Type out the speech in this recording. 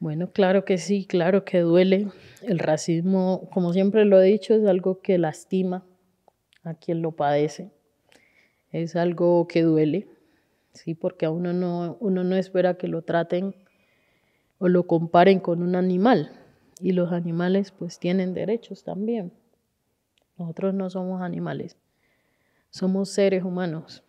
Bueno, claro que sí, claro que duele. El racismo, como siempre lo he dicho, es algo que lastima a quien lo padece. Es algo que duele, sí, porque a uno no, uno no espera que lo traten o lo comparen con un animal. Y los animales pues tienen derechos también. Nosotros no somos animales, somos seres humanos.